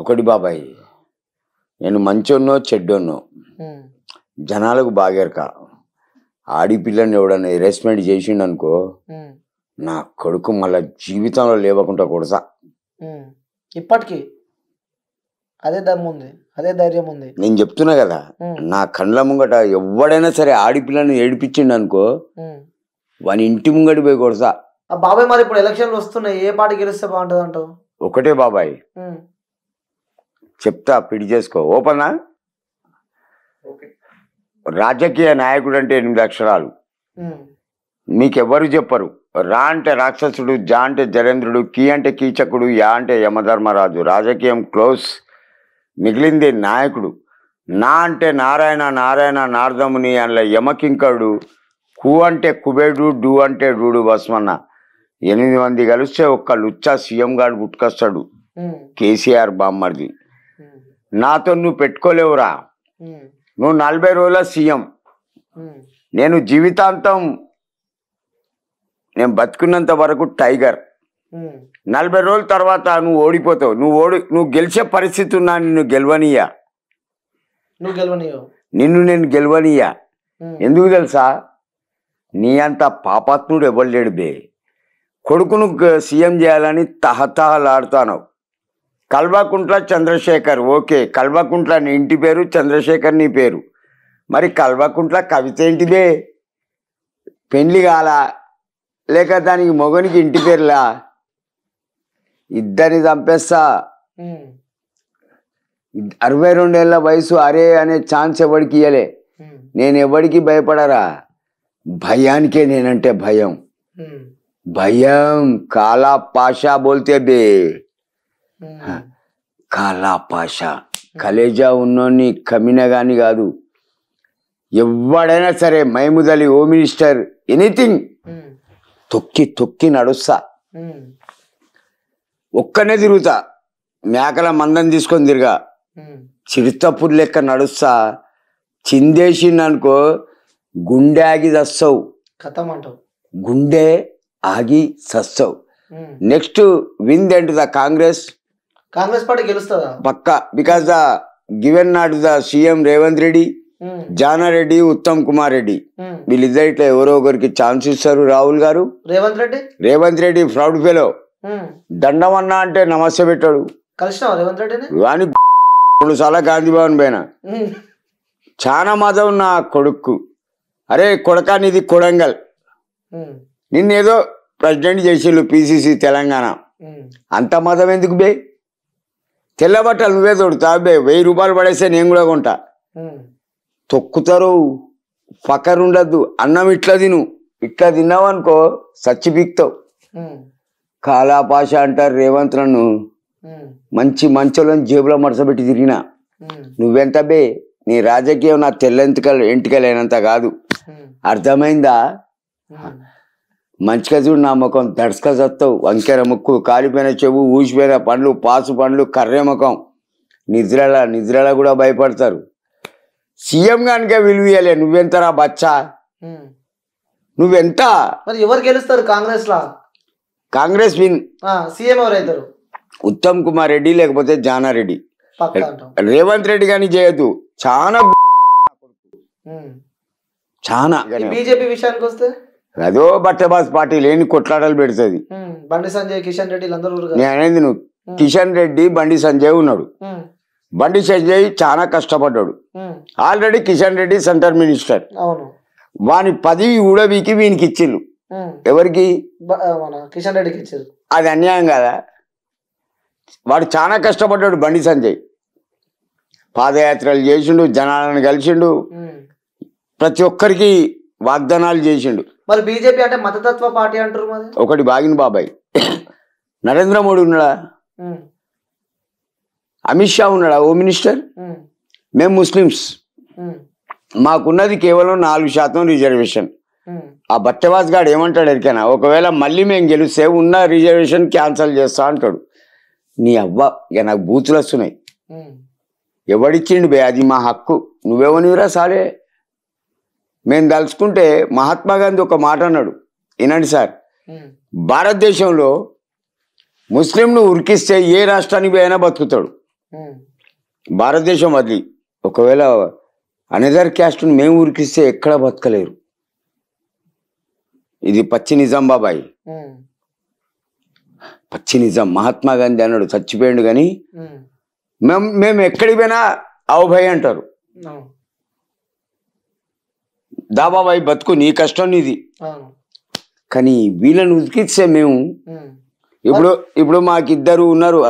ఒకటి బాబాయ్ నేను మంచోన్నో చెడ్డోన్నో జనాలకు బాగేరక ఆడిపిల్లని ఎవడన్నా హెరాస్మెంట్ చేసిండు అనుకో నా కొడుకు మళ్ళా జీవితంలో లేవకుండా కొడతా ఇప్పటికి అదే దమ్ము ఉంది అదే ధైర్యం ఉంది నేను చెప్తున్నా కదా నా కండ్ల ముంగట ఎవడైనా సరే ఆడిపిల్లని ఏడిపించిండు అనుకో వాని ఇంటి ముంగడి పోయి కొడతా బాబాయ్ మరి ఇప్పుడు ఎలక్షన్లు వస్తున్నాయి ఏ పాట గెలిస్తే బాగుంటుంది అంటావు ఒకటే బాబాయ్ చెప్తా పిడి చేసుకో ఓపెనా రాజకీయ నాయకుడు అంటే ఎనిమిది అక్షరాలు మీకెవ్వరు చెప్పరు రా అంటే రాక్షసుడు జా అంటే జరేంద్రుడు కీ అంటే కీచకుడు యా అంటే యమధర్మరాజు రాజకీయం క్లోజ్ మిగిలింది నాయకుడు నా అంటే నారాయణ నారాయణ నారదముని అందులో యమకింకడు కు అంటే కుబేడు డు అంటే డూడు బస్మన్న ఎనిమిది మంది కలిస్తే ఒక్క లుచ్చా సీఎం గారు గుట్టుకొస్తాడు కేసీఆర్ బామ్మర్ది నాతో నువ్వు పెట్టుకోలేవురా నువ్వు నలభై రోజుల సీఎం నేను జీవితాంతం నేను బతుకున్నంత వరకు టైగర్ నలభై రోజుల తర్వాత నువ్వు ఓడిపోతావు నువ్వు ఓడి నువ్వు గెలిచే పరిస్థితి ఉన్నా నిన్ను గెలవనీయా నువ్వు నిన్ను నేను గెలవనీయా ఎందుకు తెలుసా నీ అంత పాపాత్ముడు ఎవరు లేడు బే కొడుకును సీఎం చేయాలని తహతహలాడుతున్నావు కల్వకుంట్ల చంద్రశేఖర్ ఓకే కల్వకుంట్ల నీ ఇంటి పేరు చంద్రశేఖర్ నీ పేరు మరి కల్వకుంట్ల కవిత ఏంటిదే పెండ్లి కాలా లేక దానికి మొగనికి ఇంటి పేర్లా ఇద్దరిని చంపేస్తా అరవై రెండేళ్ల వయసు అరే అనే ఛాన్స్ ఎవరికి ఇయ్యలే నేను ఎవరికి భయపడరా భయానికే నేనంటే భయం భయం కాలా పాషా బోల్తే బే కాలాపాష కలేజా ఉన్నోని కమిన గాని కాదు ఎవడైనా సరే మైముదలి హోమ్ మినిస్టర్ ఎనీథింగ్ తొక్కి తొక్కి నడుస్తా ఒక్కనే తిరుగుతా మేకల మందం తీసుకొని తిరగా చిరుతపుడు లెక్క నడుస్తా చిందేసింది అనుకో గుండె ఆగి చస్తావు గుండె ఆగి చస్తావు next win Congress Congress party గెలుస్తుందా పక్కా because the given not the CM Revanth Reddy Janareddy Uttam Kumar Reddy వీళ్ళిద్దరు ఇట్లా ఎవరో ఒకరికి ఛాన్స్ ఇస్తారు రాహుల్ గారు రేవంత్ రెడ్డి రేవంత్ రెడ్డి ఫ్రౌడ్ ఫెలో దండం అన్నా అంటే నమస్తే పెట్టాడు కలిసినావా రెండు సార్లు గాంధీ భవన్ పైన hmm. చాలా మతం నా కొడుకు అరే కొడకా నీది కొడంగల్ hmm. నిన్నేదో ప్రెసిడెంట్ చేసిండు పిసిసి తెలంగాణ hmm. అంత మతం ఎందుకు బే తెల్ల బట్టలు నువ్వే తొడుతా అబ్బే వెయ్యి రూపాయలు పడేస్తే నేను కూడా కొంటా తొక్కుతారు పక్కరుండద్దు అన్నం ఇట్లా తిను ఇట్లా తిన్నావు అనుకో సచ్చి పీక్తావు కాలాపాష అంటారు రేవంత్ నన్ను మంచి మంచోళ్ళని జేబులో మడసబెట్టి తిరిగినా నువ్వెంత బే నీ రాజకీయం నా తెల్లెంతకలు ఎంటికలైనంత కాదు అర్థమైందా మంచిగా చూడు నా ముఖం దర్శక సత్తవు వంకెర ముక్కు కాలిపోయిన చెవు ఊసిపోయిన పండ్లు పాసు పండ్లు కర్రె ముఖం నిద్రల నిద్రల కూడా భయపడతారు సీఎం గానికే విలువలే నువ్వెంతరా బచ్చా నువ్వెంత మరి ఎవరు గెలుస్తారు కాంగ్రెస్ లా కాంగ్రెస్ విన్ సీఎం ఎవరైతారు ఉత్తమ్ కుమార్ రెడ్డి లేకపోతే జానారెడ్డి రేవంత్ రెడ్డి కానీ చేయదు చాలా చాలా బీజేపీ విషయానికి వస్తే అదో బట్టబాస్ పార్టీ లేని కొట్లాటలు పెడుతుంది బండి సంజయ్ కిషన్ రెడ్డి అనేది నువ్వు కిషన్ రెడ్డి బండి సంజయ్ ఉన్నాడు బండి సంజయ్ చాలా కష్టపడ్డాడు already Kishan Reddy centre minister వాని పది ఊడవికి వీనికి ఇచ్చిండు ఎవరికి కిషన్ రెడ్డికి ఇచ్చారు అది అన్యాయం కదా వాడు చాలా కష్టపడ్డాడు బండి సంజయ్ పాదయాత్రలు చేసిండు జనాలను కలిసిండు ప్రతి ఒక్కరికి వాగ్దానాలు చేసిండు మరి బీజేపీ అంటే మతతత్వ పార్టీ అంటారు ఒకటి బాగిన బాబాయ్ నరేంద్ర మోడీ ఉన్నాడా అమిత్ షా ఉన్నాడా హోమ్ మినిస్టర్ మేము ముస్లిమ్స్ మాకున్నది కేవలం నాలుగు శాతం రిజర్వేషన్ ఆ బట్టవాస్ గాడు ఏమంటాడు ఎరికైనా ఒకవేళ మళ్ళీ మేము గెలిస్తే ఉన్న రిజర్వేషన్ క్యాన్సిల్ చేస్తా అంటాడు నీ అవ్వ ఇక నాకు బూతులు వస్తున్నాయి ఎవడిచ్చిండు బే అది మా హక్కు నువ్వేమనివిరా సారే మేము తలుచుకుంటే మహాత్మా గాంధీ ఒక మాట అన్నాడు వినండి సార్ భారతదేశంలో ముస్లింను ఉరికిస్తే ఏ రాష్ట్రానికి అయినా బతుకుతాడు భారతదేశం అది ఒకవేళ అనదర్ క్యాస్ట్ను మేము ఉరికిస్తే ఎక్కడ బతకలేరు ఇది పచ్చి నిజాం బాబాయ్ పచ్చి నిజాం మహాత్మా గాంధీ అన్నాడు చచ్చిపోయాడు కానీ మేము మేము ఎక్కడికి పోయినా అవభయ అంటారు దాబాబాయ్ బతుకు నీ కష్టం నీది కానీ వీళ్ళని ఉతికిస్తే మేము ఇప్పుడు ఇప్పుడు మాకిద్దరు ఉన్నారు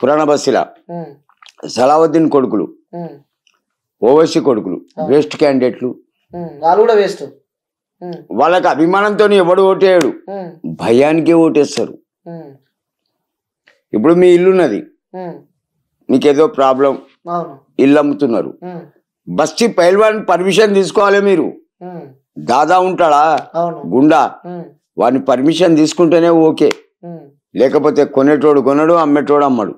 పురాణ బస్సులా సలావుద్దీన్ కొడుకులు ఓవైసీ కొడుకులు వేస్ట్ క్యాండిడేట్లు వాళ్ళు కూడా వేస్ట్ వాళ్ళకి అభిమానంతో ఎవడు ఓటేయడు భయానికే ఓటేస్తారు ఇప్పుడు మీ ఇల్లున్నది మీకేదో ప్రాబ్లం ఇల్లు అమ్ముతున్నారు బస్తీ పైల్వాన్ పర్మిషన్ తీసుకోవాలి మీరు దాదా ఉంటాడా గుండా వాడిని పర్మిషన్ తీసుకుంటేనే ఓకే లేకపోతే కొనేటోడు కొనడు అమ్మేటోడు అమ్మడు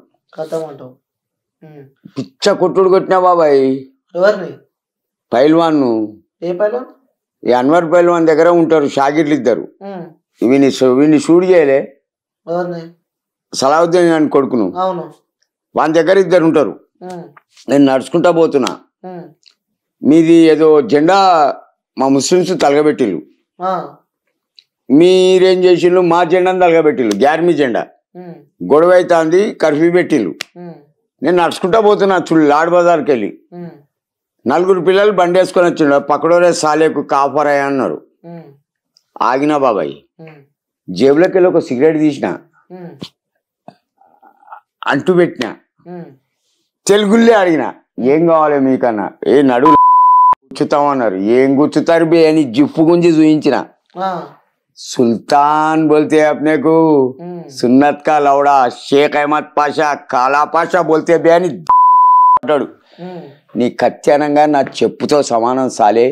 పిచ్చ కొట్టుడు కొట్టినా బాబాయ్ పైల్వాన్ ఈ అన్వర్ పైల్వాన్ దగ్గర ఉంటారు షాగిర్లు ఇద్దరు వీడిని వీని షూట్ చేయలే సలాహుద్దీన్ కొడుకును వాని దగ్గర ఇద్దరు ఉంటారు నేను నడుచుకుంటా పోతున్నా మీది ఏదో జెండా మా ముస్లిమ్స్ తలగబెట్టిల్లు మీరేం చేసిండ్రు మా జెండాను తలగబెట్టిల్లు గ్యార్మీ జెండా గొడవ అవుతుంది కర్ఫ్యూ పెట్టిల్లు నేను నడుచుకుంటా పోతున్నా చూడు లాడ్ బజార్కి వెళ్ళి నలుగురు పిల్లలు బండి వేసుకొని వచ్చిండు పక్కడోరే సాలేకు కాపరాయ అయ్యా అన్నారు ఆగినా బాబాయ్ జేబులోకి వెళ్ళి ఒక సిగరెట్ తీసిన అంటు పెట్టిన తెలుగులే అడిగిన ఏం కావాలి మీకన్నా ఏ నడువు గుచ్చుతాం అన్నారు ఏం గుచ్చుతారు బే అని జిప్పు గుంజి చూయించిన సుల్తాన్ బోల్తే అప్నేకు సున్నత్ కా లౌడా షేక్ అహ్మద్ పాషా కాలా పాషా బోల్తే బే అని అంటాడు నీ కత్యానంగా నా చెప్పుతో సమానం సాలే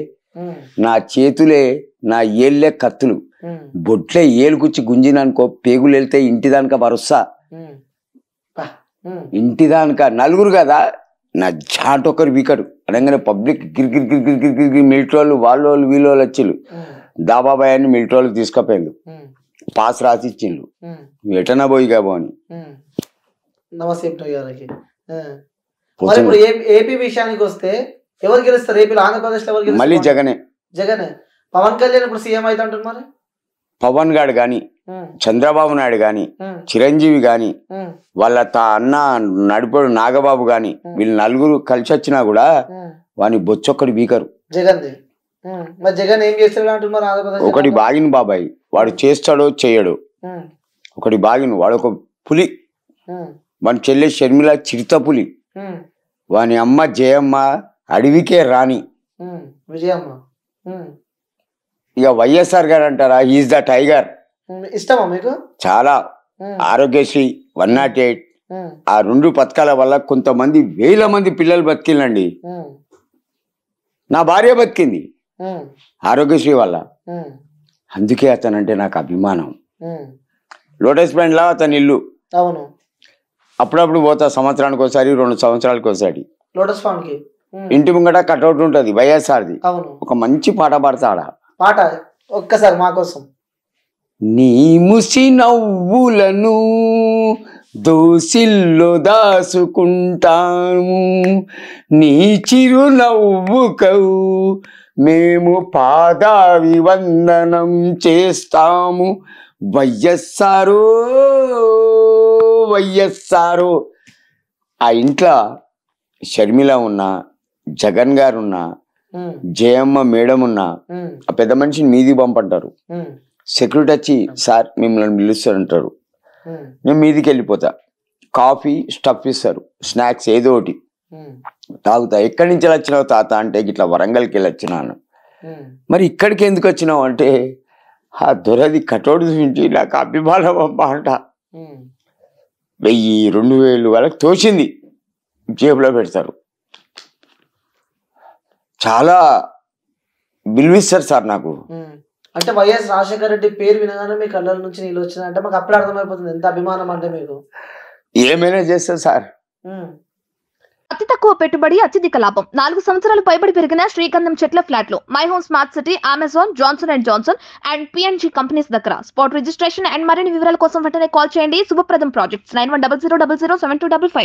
నా చేతులే నా ఏళ్ళే కత్తులు బొట్లే ఏలుకుచ్చి గుంజిననుకో పేగులు వెళ్తే ఇంటిదానిక వరుస ఇంటిదానిక నలుగురు కదా నా జాట్ ఒకరు వీకడు అనగానే పబ్లిక్ గిరిగిరి గిరిగిరి గిరిగిరి మిలిటరీ వాళ్ళు వాళ్ళ వాళ్ళు వీళ్ళ వాళ్ళు వచ్చి దాబాబాయ్ అని మిలిటరీ వాళ్ళు తీసుకుపోయిండు పాస్ రాసి ఇచ్చిండు ఎటనా పోయి కాబో అని నమస్తే ఇప్పుడు ఏపీ విషయానికి వస్తే ఎవరు గెలుస్తారు ఏపీ ఆంధ్రప్రదేశ్ లో మళ్ళీ జగనే జగనే పవన్ కళ్యాణ్ ఇప్పుడు సీఎం అయితే మరి పవన్ గాడు కానీ చంద్రబాబు నాయుడు గాని చిరంజీవి గాని వాళ్ళ తా అన్న నడిపడు నాగబాబు గాని వీళ్ళు నలుగురు కలిసి వచ్చినా కూడా వాని బొచ్చొక్కడి బీకరు జగన్ ఒకటి బాగిన బాబాయ్ వాడు చేస్తాడో చేయడు ఒకటి బాగిన వాడు ఒక పులి మన చెల్లె షర్మిల చిరుత పులి వాని అమ్మ జయమ్మ అడవికే రాణి ఇక వైఎస్ఆర్ గారు అంటారా ఈజ్ ద టైగర్ ఇష్టమా మీకు చాలా ఆరోగ్యశ్రీ వన్ నాట్ ఎయిట్ ఆ రెండు పథకాల వల్ల కొంతమంది వేల మంది పిల్లలు బతికిందండి నా భార్య బతికింది ఆరోగ్యశ్రీ వల్ల అందుకే అతనంటే నాకు అభిమానం లోటస్ లా అతని ఇల్లు అవును అప్పుడప్పుడు పోతా సంవత్సరానికి ఒకసారి రెండు సంవత్సరాలకు ఒకసారి లోటస్ కి ఇంటి ముంగట కట్అవుట్ ఉంటుంది వైఎస్ఆర్ది ఒక మంచి పాట పాడతాడా పాట ఒక్కసారి మాకోసం నీ ముసి నవ్వులను దోసిల్లో దాసుకుంటాము నీ చిరునవ్వుకవు మేము పాదావి వందనం చేస్తాము వయ్యస్సారో వయ్యస్సారో ఆ ఇంట్లో షర్మిల ఉన్న జగన్ గారున్నా జయమ్మ మేడం ఉన్నా ఆ పెద్ద మనిషిని మీది పంపంటారు సెక్యూరిటీ వచ్చి సార్ మిమ్మల్ని పిలుస్తారంటారు నేను మీదికి వెళ్ళిపోతా కాఫీ స్టఫ్ ఇస్తారు స్నాక్స్ ఏదో ఒకటి తాగుతా ఎక్కడి నుంచి వచ్చినావు తాత అంటే ఇట్లా వరంగల్కి వెళ్ళి వచ్చినాను మరి ఇక్కడికి ఎందుకు వచ్చినావు అంటే ఆ దొరది కటోడు చూపించి నాకు అభిమానం అమ్మ అంట వెయ్యి రెండు వేలు వాళ్ళకి తోచింది జేబులో పెడతారు చాలా విలువిస్తారు సార్ నాకు అంటే వైఎస్ రాజశేఖర రెడ్డి పేరు వినగానే మీ కళ్ళ నుంచి నీళ్ళు వచ్చిన అంటే మాకు అప్పుడు అర్థమైపోతుంది ఎంత అభిమానం అంటే మీకు ఏమైనా చేస్తారు సార్ అతి తక్కువ పెట్టుబడి అత్యధిక లాభం నాలుగు సంవత్సరాలు పైబడి పెరిగిన శ్రీకంధం చెట్ల ఫ్లాట్లు my home smart city Amazon Johnson and Johnson and PNG companies దగ్గర స్పాట్ రిజిస్ట్రేషన్ అండ్ మరిన్ని వివరాల కోసం వెంటనే కాల్ చేయండి Shubhapradam projects nine one double zero double zero seven two double five